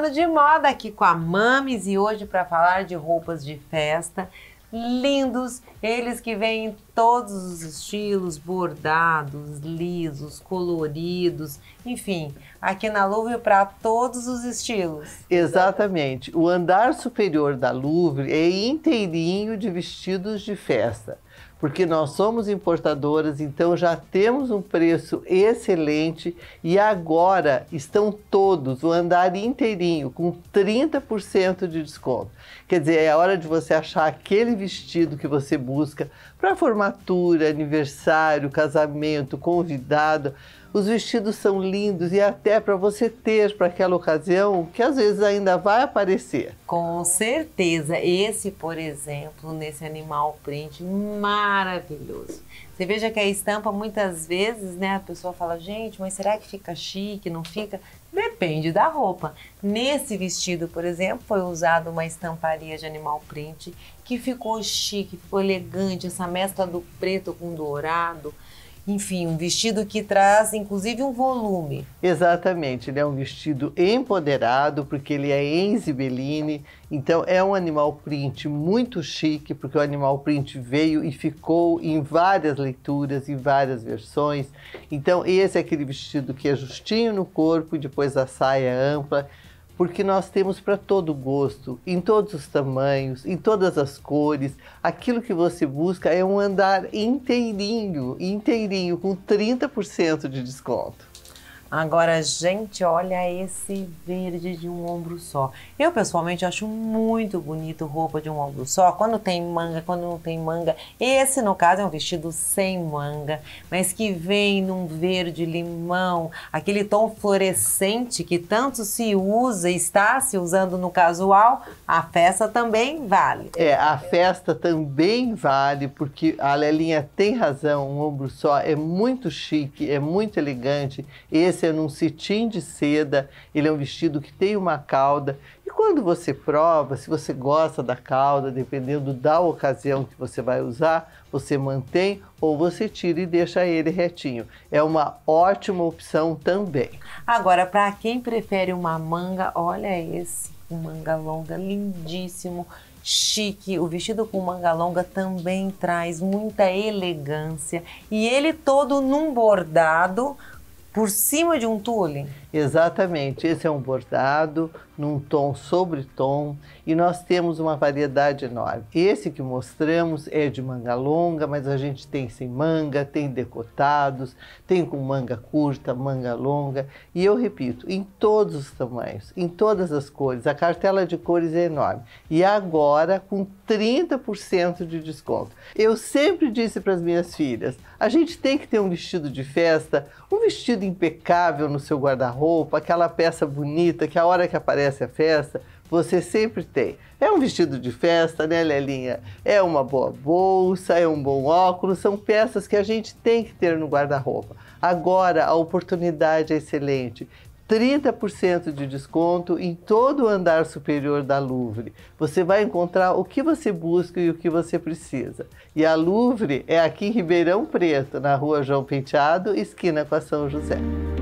falando de moda aqui com a Mames e hoje para falar de roupas de festa lindos, eles que vêm em todos os estilos, bordados, lisos, coloridos, enfim, aqui na Louvre para todos os estilos. Exatamente. O andar superior da Louvre é inteirinho de vestidos de festa porque nós somos importadoras, então já temos um preço excelente e agora estão todos, o andar inteirinho, com 30% de desconto. Quer dizer, é hora de você achar aquele vestido que você busca para formatura, aniversário, casamento, convidado os vestidos são lindos e até para você ter para aquela ocasião que às vezes ainda vai aparecer. Com certeza. Esse, por exemplo, nesse animal print maravilhoso. Você veja que a estampa muitas vezes, né, a pessoa fala: "Gente, mas será que fica chique? Não fica?" Depende da roupa. Nesse vestido, por exemplo, foi usada uma estamparia de animal print que ficou chique, ficou elegante, essa mescla do preto com dourado enfim, um vestido que traz inclusive um volume. Exatamente, ele é um vestido empoderado, porque ele é em zibeline então é um animal print muito chique, porque o animal print veio e ficou em várias leituras, em várias versões. Então esse é aquele vestido que é justinho no corpo e depois a saia ampla porque nós temos para todo gosto, em todos os tamanhos, em todas as cores. Aquilo que você busca é um andar inteirinho, inteirinho, com 30% de desconto. Agora, gente, olha esse verde de um ombro só. Eu, pessoalmente, acho muito bonito roupa de um ombro só, quando tem manga, quando não tem manga. Esse, no caso, é um vestido sem manga, mas que vem num verde limão, aquele tom fluorescente que tanto se usa e está se usando no casual. A festa também vale. É, a festa também vale, porque a Lelinha tem razão, um ombro só é muito chique, é muito elegante. Esse esse é num cetim de seda, ele é um vestido que tem uma cauda. E quando você prova, se você gosta da cauda, dependendo da ocasião que você vai usar, você mantém ou você tira e deixa ele retinho. É uma ótima opção também. Agora, para quem prefere uma manga, olha esse, manga longa, lindíssimo chique. O vestido com manga longa também traz muita elegância e ele todo num bordado por cima de um tule? Exatamente, esse é um bordado num tom sobre tom e nós temos uma variedade enorme. Esse que mostramos é de manga longa, mas a gente tem sem manga, tem decotados, tem com manga curta, manga longa e eu repito, em todos os tamanhos, em todas as cores. A cartela de cores é enorme e agora com 30% de desconto. Eu sempre disse para as minhas filhas, a gente tem que ter um vestido de festa, um vestido impecável no seu guarda-roupa, aquela peça bonita que a hora que aparece a festa, você sempre tem. É um vestido de festa, né, Lelinha? É uma boa bolsa, é um bom óculos, são peças que a gente tem que ter no guarda-roupa. Agora a oportunidade é excelente 30% de desconto em todo o andar superior da Louvre. Você vai encontrar o que você busca e o que você precisa. E a Louvre é aqui em Ribeirão Preto, na rua João Penteado, esquina com a São José.